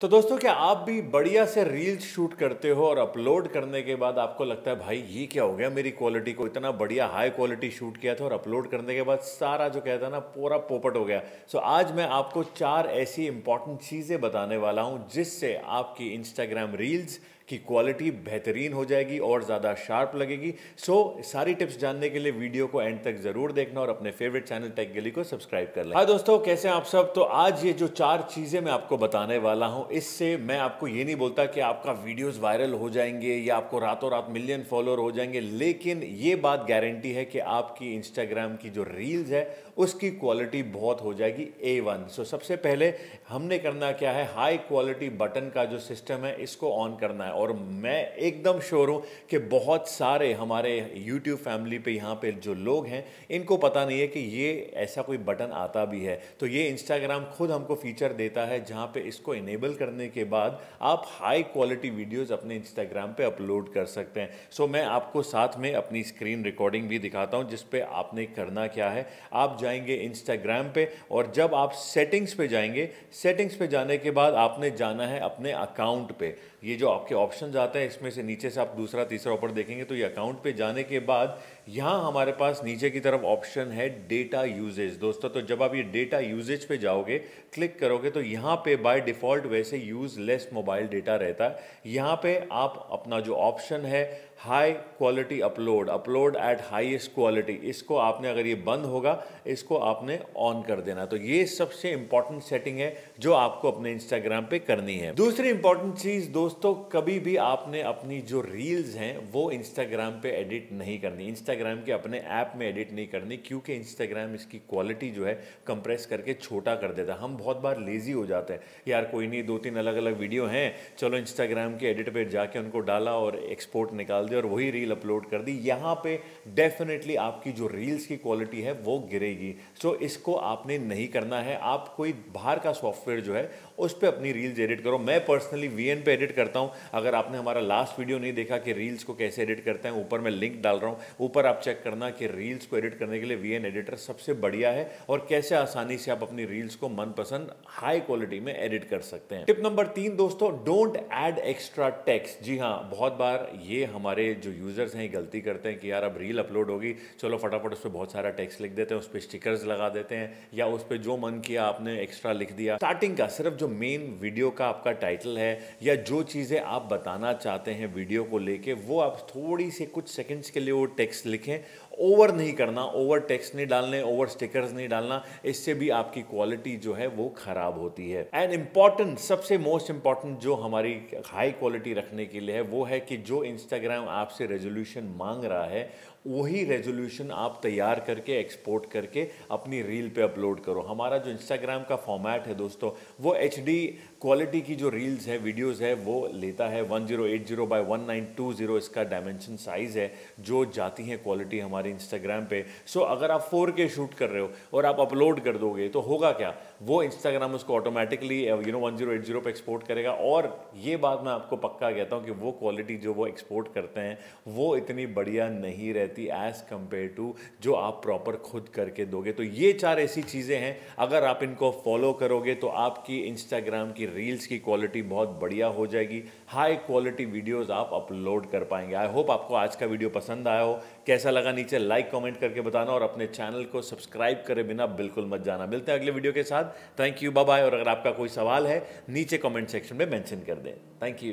तो दोस्तों क्या आप भी बढ़िया से रील्स शूट करते हो और अपलोड करने के बाद आपको लगता है भाई ये क्या हो गया मेरी क्वालिटी को इतना बढ़िया हाई क्वालिटी शूट किया था और अपलोड करने के बाद सारा जो कहता है ना पूरा पोपट हो गया सो आज मैं आपको चार ऐसी इंपॉर्टेंट चीज़ें बताने वाला हूँ जिससे आपकी इंस्टाग्राम रील्स की क्वालिटी बेहतरीन हो जाएगी और ज़्यादा शार्प लगेगी सो so, सारी टिप्स जानने के लिए वीडियो को एंड तक ज़रूर देखना और अपने फेवरेट चैनल टेक गली को सब्सक्राइब कर लें हाँ दोस्तों कैसे हैं आप सब तो आज ये जो चार चीज़ें मैं आपको बताने वाला हूँ इससे मैं आपको ये नहीं बोलता कि आपका वीडियोस वायरल हो जाएंगे या आपको रातों रात मिलियन फॉलोअर हो जाएंगे लेकिन ये बात गारंटी है कि आपकी इंस्टाग्राम की जो रील्स है उसकी क्वालिटी बहुत हो जाएगी ए वन सो सबसे पहले हमने करना क्या है हाई क्वालिटी बटन का जो सिस्टम है इसको ऑन करना है और मैं एकदम श्योर हूँ कि बहुत सारे हमारे यूट्यूब फैमिली पे यहाँ पे जो लोग हैं इनको पता नहीं है कि ये ऐसा कोई बटन आता भी है तो ये इंस्टाग्राम खुद हमको फीचर देता है जहाँ पे इसको इनेबल करने के बाद आप हाई क्वालिटी वीडियोस अपने इंस्टाग्राम पे अपलोड कर सकते हैं सो so, मैं आपको साथ में अपनी स्क्रीन रिकॉर्डिंग भी दिखाता हूँ जिसपे आपने करना क्या है आप जाएंगे इंस्टाग्राम पे और जब आप सेटिंग्स पे जाएंगे सेटिंग्स पे जाने के बाद आपने जाना है अपने अकाउंट पे ये जो आपके ऑप्शन आते हैं इसमें से नीचे से आप दूसरा तीसरा ऊपर देखेंगे तो ये अकाउंट पे जाने के बाद यहाँ हमारे पास नीचे की तरफ ऑप्शन है डेटा यूजेज दोस्तों तो जब आप ये डेटा यूजेज पे जाओगे क्लिक करोगे तो यहाँ पे बाय डिफॉल्ट वैसे से यूज़ लेस मोबाइल डेटा रहता है यहाँ पे आप अपना जो ऑप्शन है high quality upload upload at highest quality इसको आपने अगर ये बंद होगा इसको आपने ऑन कर देना तो ये सबसे इंपॉर्टेंट सेटिंग है जो आपको अपने इंस्टाग्राम पे करनी है दूसरी इंपॉर्टेंट चीज़ दोस्तों कभी भी आपने अपनी जो रील्स हैं वो इंस्टाग्राम पे एडिट नहीं करनी इंस्टाग्राम के अपने ऐप में एडिट नहीं करनी क्योंकि इंस्टाग्राम इसकी क्वालिटी जो है कंप्रेस करके छोटा कर देता हम बहुत बार लेजी हो जाते हैं यार कोई नहीं दो तीन अलग अलग वीडियो हैं चलो इंस्टाग्राम के एडिट पे जाके उनको डाला और एक्सपोर्ट निकाल दिया और वही रील अपलोड कर दी यहाँ पे डेफिनेटली आपकी जो रील्स की क्वालिटी है वो गिरेगी सो इसको आपने नहीं करना है आप कोई बाहर का सॉफ्टवेयर जो है उस पर अपनी रील्स एडिट करो मैं पर्सनली वी पे एडिट करता हूँ अगर आपने हमारा लास्ट वीडियो नहीं देखा कि रील्स को कैसे एडिट करते हैं ऊपर मैं लिंक डाल रहा हूँ ऊपर आप चेक करना कि रील्स को एडिट करने के लिए वी एडिटर सबसे बढ़िया है और कैसे आसानी से आप अपनी रील्स को मनपसंद हाई क्वालिटी में एडिट कर सकते हैं टिप नंबर तीन दोस्तों डोंट ऐड एक्स्ट्रा टेक्स जी हाँ बहुत बार ये हमारे जो यूज़र्स हैं गलती करते हैं कि यार अब रील अपलोड होगी चलो फटाफट उस पर बहुत सारा टेक्स लिख देते हैं उस पर स्टिकर्स लगा देते हैं या उस पर जो मन किया आपने एक्स्ट्रा लिख दिया स्टार्टिंग का सिर्फ जो मेन वीडियो का आपका टाइटल है या जो चीज़ें आप बताना चाहते हैं वीडियो को लेके वो आप थोड़ी से कुछ सेकेंड्स के लिए वो टेक्स्ट लिखें ओवर नहीं करना ओवर टेक्स्ट नहीं डालने ओवर स्टिकर्स नहीं डालना इससे भी आपकी क्वालिटी जो है वो खराब होती है एंड इम्पॉर्टेंट सबसे मोस्ट इम्पॉर्टेंट जो हमारी हाई क्वालिटी रखने के लिए है वो है कि जो इंस्टाग्राम आपसे रेजोल्यूशन मांग रहा है वही रेजोल्यूशन आप तैयार करके एक्सपोर्ट करके अपनी रील पे अपलोड करो हमारा जो इंस्टाग्राम का फॉर्मेट है दोस्तों वो एच क्वालिटी की जो रील्स है वीडियोस है वो लेता है 1080 zero eight zero by one इसका डायमेंशन साइज़ है जो जाती है क्वालिटी हमारी हमारे इंस्टाग्राम पे सो अगर आप फोर के शूट कर रहे हो और आप अपलोड कर दोगे तो होगा क्या वो इंस्टाग्राम उसको automatically you know one zero eight zero पर एक्सपोर्ट करेगा और ये बात मैं आपको पक्का कहता हूँ कि वो क्वालिटी जो वो एक्सपोर्ट करते हैं वो इतनी बढ़िया नहीं रहती एज़ कम्पेयर टू जो आप प्रॉपर खुद करके दोगे तो ये चार ऐसी चीज़ें हैं अगर आप इनको फॉलो करोगे तो आपकी इंस्टाग्राम की रील्स की क्वालिटी बहुत बढ़िया हो जाएगी हाई क्वालिटी वीडियोज़ आप अपलोड कर पाएंगे आई होप आपको आज का वीडियो पसंद आया हो कैसा लगा नीचे से लाइक कमेंट करके बताना और अपने चैनल को सब्सक्राइब करे बिना बिल्कुल मत जाना मिलते हैं अगले वीडियो के साथ थैंक यू बाय और अगर आपका कोई सवाल है नीचे कमेंट सेक्शन में मेंशन कर दें थैंक यू